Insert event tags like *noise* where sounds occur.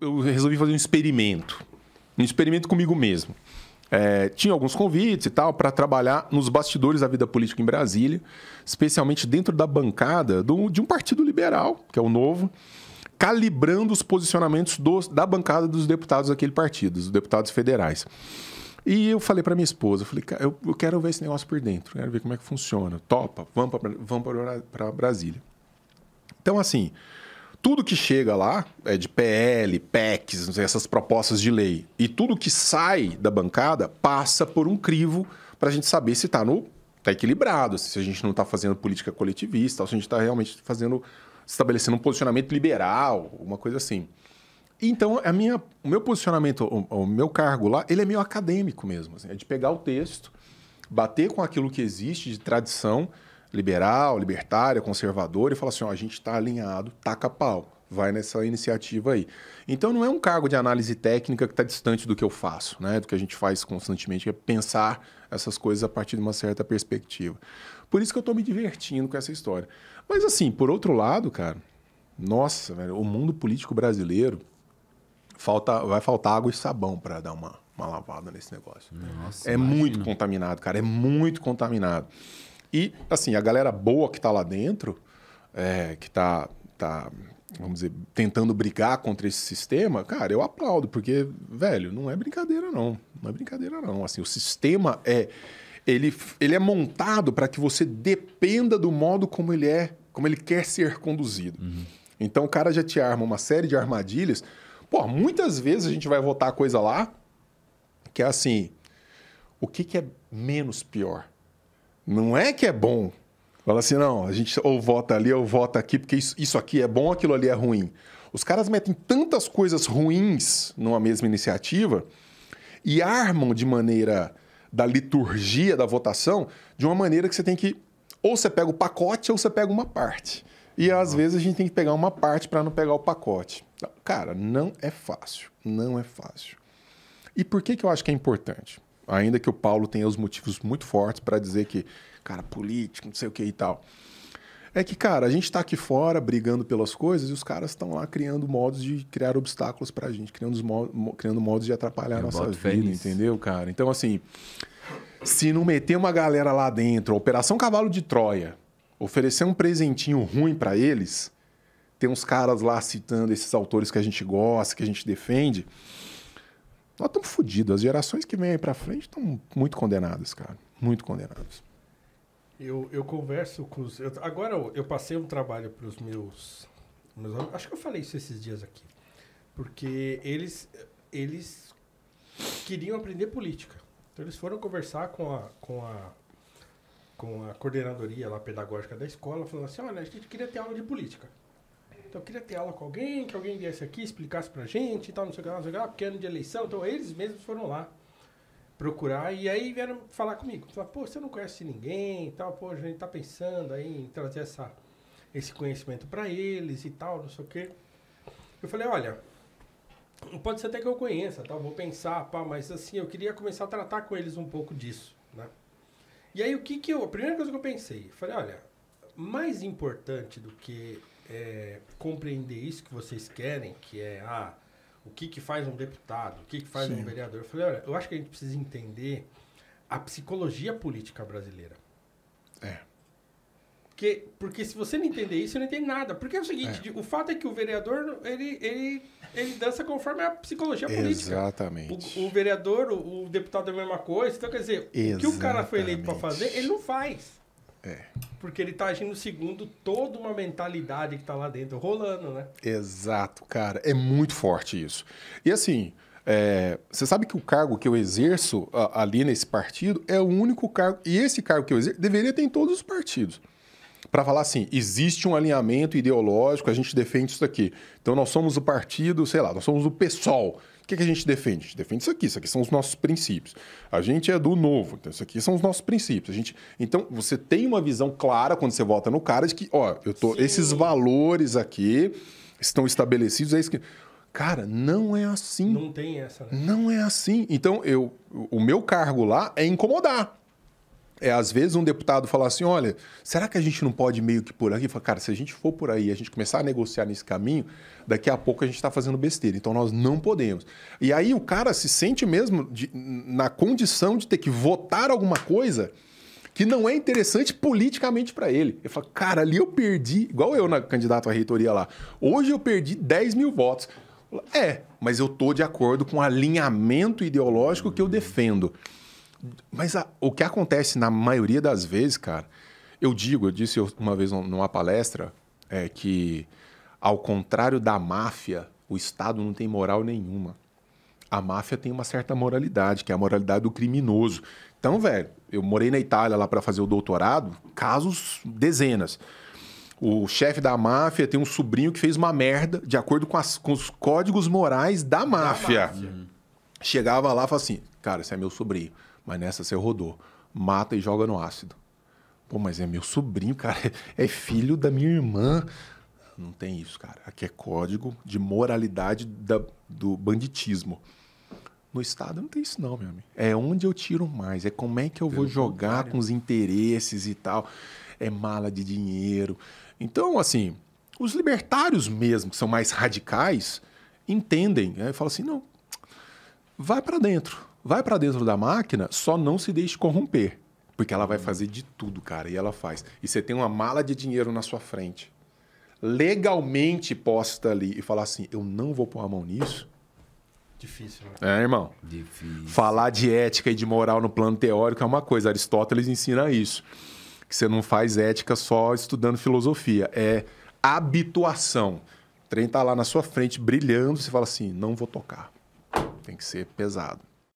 eu resolvi fazer um experimento. Um experimento comigo mesmo. É, tinha alguns convites e tal para trabalhar nos bastidores da vida política em Brasília, especialmente dentro da bancada do, de um partido liberal, que é o Novo, calibrando os posicionamentos dos, da bancada dos deputados daquele partido, dos deputados federais. E eu falei para minha esposa, eu falei, eu, eu, quero ver esse negócio por dentro, quero ver como é que funciona. Topa, vamos para Brasília. Então, assim, tudo que chega lá, é de PL, PECs, essas propostas de lei, e tudo que sai da bancada passa por um crivo para a gente saber se está está equilibrado, se a gente não está fazendo política coletivista, ou se a gente está realmente fazendo estabelecendo um posicionamento liberal, uma coisa assim. Então, a minha, o meu posicionamento, o, o, meu cargo lá, ele é meio acadêmico mesmo. Assim, é de pegar o texto, bater com aquilo que existe de tradição liberal, libertária, conservadora e fala assim: ó, a gente está alinhado, taca pau, vai nessa iniciativa aí. Então não é um cargo de análise técnica que está distante do que eu faço, né? Do que a gente faz constantemente, que é pensar essas coisas a partir de uma certa perspectiva. Por isso que eu estou me divertindo com essa história. Mas assim, por outro lado, cara, nossa, velho, o mundo político brasileiro falta, vai faltar água e sabão para dar uma, uma lavada nesse negócio. Nossa, é imagina. muito contaminado, cara, é muito contaminado. E, assim, a galera boa que está lá dentro, é, que está, tá, vamos dizer, tentando brigar contra esse sistema, cara, eu aplaudo, porque, velho, não é brincadeira, não. Não é brincadeira, não. Assim, o sistema é. Ele, ele é montado para que você dependa do modo como ele é, como ele quer ser conduzido. Uhum. Então o cara já te arma uma série de armadilhas. Pô, muitas vezes a gente vai votar coisa lá que é assim: o que, que é menos pior? Não é que é bom. Fala assim, não, a gente ou vota ali ou vota aqui, porque isso, isso aqui é bom, aquilo ali é ruim. Os caras metem tantas coisas ruins numa mesma iniciativa e armam de maneira da liturgia da votação de uma maneira que você tem que ou você pega o pacote ou você pega uma parte. E às uhum. vezes a gente tem que pegar uma parte para não pegar o pacote. Cara, não é fácil, não é fácil. E por que, que eu acho que é importante? Ainda que o Paulo tenha os motivos muito fortes para dizer que, cara, político, não sei o que e tal. É que, cara, a gente está aqui fora brigando pelas coisas e os caras estão lá criando modos de criar obstáculos para a gente, criando, criando modos de atrapalhar a nossa vida, feliz. entendeu, cara? Então, assim, se não meter uma galera lá dentro, Operação Cavalo de Troia, oferecer um presentinho ruim para eles, ter uns caras lá citando esses autores que a gente gosta, que a gente defende. Nós estamos fodidos. As gerações que vêm aí para frente estão muito condenadas, cara. Muito condenadas. Eu, eu converso com os. Eu, agora eu, passei um trabalho para os meus, meus. Acho que eu falei isso esses dias aqui. Porque eles, eles queriam aprender política. Então eles foram conversar com a, com a, com a coordenadoria lá, pedagógica da escola, falando assim: olha, a gente queria ter aula de política. Então eu queria ter aula com alguém, que alguém viesse aqui, explicasse pra gente e tal, não sei o que não sei o que porque é ano de eleição. Então eles mesmos foram lá procurar e aí vieram falar comigo. Falaram, pô, você não conhece ninguém e tal, pô, a gente tá pensando aí em trazer essa, esse conhecimento para eles e tal, não sei o que. Eu falei, olha, pode ser até que eu conheça, tal tá, Vou pensar, pá, mas assim, eu queria começar a tratar com eles um pouco disso, né? E aí o que que eu, a primeira coisa que eu pensei, falei, olha, mais importante do que é, compreender isso que vocês querem, que é ah, o que, que faz um deputado, o que, que faz Sim. um vereador, eu falei, olha, eu acho que a gente precisa entender a psicologia política brasileira. É. Porque, porque se você não entender isso, você não entende nada. Porque é o seguinte, é. o fato é que o vereador, ele, ele, ele dança conforme a psicologia política. Exatamente. O, o vereador, o, o, deputado é a mesma coisa. Então, quer dizer, Exatamente. o que o cara foi eleito para fazer, ele não faz. É. Porque ele está agindo segundo toda uma mentalidade que está lá dentro rolando, né? Exato, cara. É muito forte isso. E assim, é, você sabe que o cargo que eu exerço a, ali nesse partido é o único cargo. E esse cargo que eu exerço deveria ter em todos os partidos. Para falar assim, existe um alinhamento ideológico, a gente defende isso aqui. Então nós somos o partido, sei lá, nós somos o PSOL que, que a gente defende? A gente defende isso aqui, isso aqui são os nossos princípios. A gente é do novo, então isso aqui são os nossos princípios. A gente, então, você tem uma visão clara quando você vota no cara de que, ó, eu tô, esses valores aqui estão estabelecidos, é isso que. Cara, não é assim. Não tem essa. Né? Não é assim. Então, eu, o meu cargo lá é incomodar é, às vezes um deputado falar assim, olha, será que a gente não pode meio que por aqui? Fala, cara, se a gente for por aí, a gente começar a negociar nesse caminho, daqui a pouco a gente está fazendo besteira. Então nós não podemos. E aí o cara se sente mesmo de, na condição de ter que votar alguma coisa que não é interessante politicamente para ele. Ele fala, cara, ali eu perdi, igual eu na candidato à reitoria lá. Hoje eu perdi 10 mil votos. É, mas eu tô de acordo com o alinhamento ideológico que eu defendo. Mas a, o que acontece na maioria das vezes, cara, eu digo, eu disse uma vez numa palestra, é que ao contrário da máfia, o Estado não tem moral nenhuma. A máfia tem uma certa moralidade, que é a moralidade do criminoso. Então, velho, eu morei na Itália lá para fazer o doutorado, casos dezenas. O chefe da máfia tem um sobrinho que fez uma merda de acordo com, as, com os códigos morais da máfia. Da máfia. Chegava lá e falava assim: Cara, esse é meu sobrinho. Mas nessa você rodou. Mata e joga no ácido. Pô, mas é meu sobrinho, cara. *laughs* É filho da minha irmã. Não tem isso, cara. Aqui é código de moralidade da, do banditismo. No Estado não tem isso, não, meu amigo. É onde eu tiro mais. É como é que eu Pelo vou jogar contrário. com os interesses e tal. É mala de dinheiro. Então, assim, os libertários mesmo, que são mais radicais, entendem. Né? E falam assim: não, vai para dentro. Vai para dentro da máquina, só não se deixe corromper. Porque ela vai fazer de tudo, cara, e ela faz. E você tem uma mala de dinheiro na sua frente, legalmente posta ali, e falar assim: eu não vou pôr a mão nisso. Difícil, né? É, irmão. Difícil. Falar de ética e de moral no plano teórico é uma coisa. Aristóteles ensina isso. Que você não faz ética só estudando filosofia. É habituação. O trem tá lá na sua frente brilhando, você fala assim: não vou tocar. Tem que ser pesado.